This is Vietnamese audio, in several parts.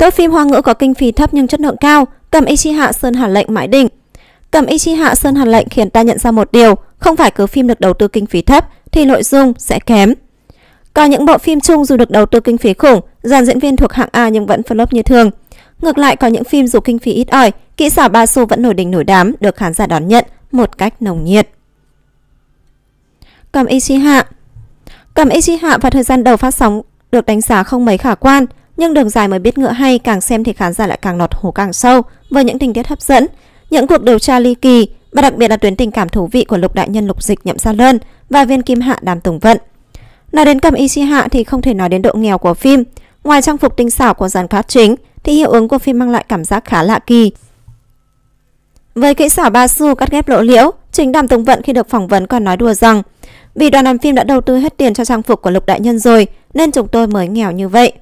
tốt phim Hoa ngữ có kinh phí thấp nhưng chất lượng cao, chi hạ Sơn Hàn Lệnh mãi đỉnh. chi hạ Sơn Hàn Lệnh khiến ta nhận ra một điều, không phải cứ phim được đầu tư kinh phí thấp thì nội dung sẽ kém. có những bộ phim chung dù được đầu tư kinh phí khủng, dàn diễn viên thuộc hạng A nhưng vẫn flop như thường. Ngược lại có những phim dù kinh phí ít ỏi, kỹ xảo ba xu vẫn nổi đình nổi đám được khán giả đón nhận một cách nồng nhiệt. Cầm Ichiha Cầm hạ vào thời gian đầu phát sóng được đánh giá không mấy khả quan nhưng đường dài mới biết ngựa hay càng xem thì khán giả lại càng lọt hổ càng sâu với những tình tiết hấp dẫn, những cuộc điều tra ly kỳ và đặc biệt là tuyến tình cảm thú vị của lục đại nhân lục dịch nhậm gia lơn và viên kim hạ đàm tùng vận. Nói đến cầm y si hạ thì không thể nói đến độ nghèo của phim. Ngoài trang phục tinh xảo của dàn phát chính thì hiệu ứng của phim mang lại cảm giác khá lạ kỳ. Với kỹ xảo ba xu cắt ghép lộ liễu, chính Đàm Tùng Vận khi được phỏng vấn còn nói đùa rằng vì đoàn làm phim đã đầu tư hết tiền cho trang phục của lục đại nhân rồi nên chúng tôi mới nghèo như vậy.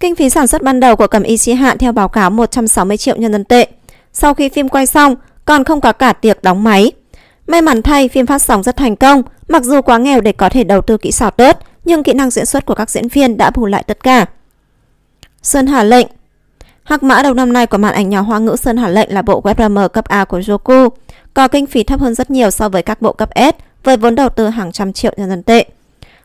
Kinh phí sản xuất ban đầu của Cẩm Y Chí Hạ theo báo cáo 160 triệu nhân dân tệ. Sau khi phim quay xong, còn không có cả tiệc đóng máy. May mắn thay, phim phát sóng rất thành công, mặc dù quá nghèo để có thể đầu tư kỹ xảo tốt, nhưng kỹ năng diễn xuất của các diễn viên đã bù lại tất cả. Sơn Hà Lệnh Hạc mã đầu năm nay của màn ảnh nhỏ hoa ngữ Sơn Hà Lệnh là bộ webdrama cấp A của joku có kinh phí thấp hơn rất nhiều so với các bộ cấp S với vốn đầu tư hàng trăm triệu nhân dân tệ.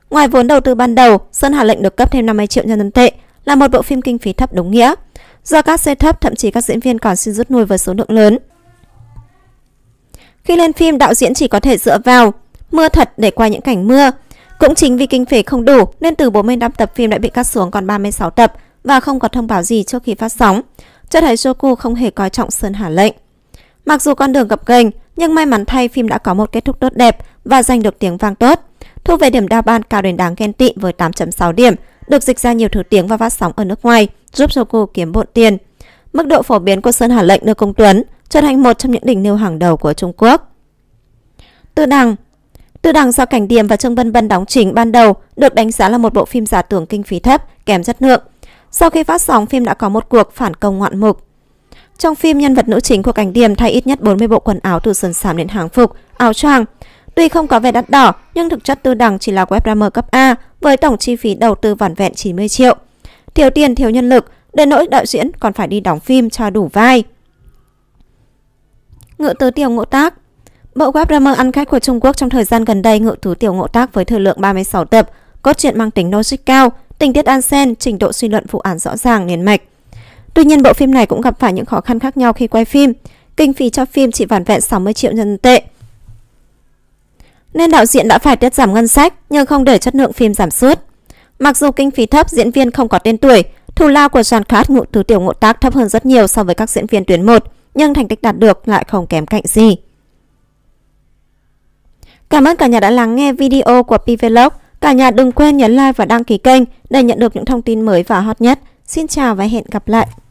Ngoài vốn đầu tư ban đầu, Sơn Hà Lệnh được cấp thêm 50 triệu nhân dân tệ là một bộ phim kinh phí thấp đúng nghĩa. Do các xe thấp, thậm chí các diễn viên còn xin rút nuôi với số lượng lớn. Khi lên phim, đạo diễn chỉ có thể dựa vào mưa thật để qua những cảnh mưa. Cũng chính vì kinh phí không đủ nên từ 45 tập phim đã bị cắt xuống còn 36 tập và không có thông báo gì trước khi phát sóng, cho thấy Joku không hề coi trọng Sơn Hà lệnh. Mặc dù con đường gập ghềnh, nhưng may mắn thay phim đã có một kết thúc tốt đẹp và giành được tiếng vang tốt, thu về điểm đa ban cao đến đáng ghen tị với 8.6 điểm, được dịch ra nhiều thứ tiếng và phát sóng ở nước ngoài, giúp cho cô kiếm bộn tiền. Mức độ phổ biến của Sơn Hà Lệnh được công tuấn trở thành một trong những đỉnh nêu hàng đầu của Trung Quốc. Tư Đằng Tư Đằng do Cảnh Điềm và Trương Vân Vân đóng chính ban đầu được đánh giá là một bộ phim giả tưởng kinh phí thấp, kém chất lượng. Sau khi phát sóng, phim đã có một cuộc phản công ngoạn mục. Trong phim, nhân vật nữ chính của Cảnh Điềm thay ít nhất 40 bộ quần áo từ sườn xám đến hàng phục, áo choàng. Tuy không có vẻ đắt đỏ, nhưng thực chất tư đẳng chỉ là web webdammer cấp A với tổng chi phí đầu tư vỏn vẹn 90 triệu. Thiếu tiền, thiếu nhân lực, đến nỗi đạo diễn còn phải đi đóng phim cho đủ vai. Ngự tứ tiểu ngộ tác Bộ web webdammer ăn khách của Trung Quốc trong thời gian gần đây ngự tứ tiểu ngộ tác với thời lượng 36 tập, cốt truyện mang tính logic cao, tình tiết an sen, trình độ suy luận vụ án rõ ràng liền mạch. Tuy nhiên bộ phim này cũng gặp phải những khó khăn khác nhau khi quay phim. Kinh phí cho phim chỉ vỏn vẹn 60 triệu nhân tệ – nên đạo diễn đã phải tiết giảm ngân sách nhưng không để chất lượng phim giảm sút. Mặc dù kinh phí thấp, diễn viên không có tên tuổi, thù lao của John Cát ngụ từ tiểu ngộ tác thấp hơn rất nhiều so với các diễn viên tuyến 1, nhưng thành tích đạt được lại không kém cạnh gì. Cảm ơn cả nhà đã lắng nghe video của Pvlog. Cả nhà đừng quên nhấn like và đăng ký kênh để nhận được những thông tin mới và hot nhất. Xin chào và hẹn gặp lại!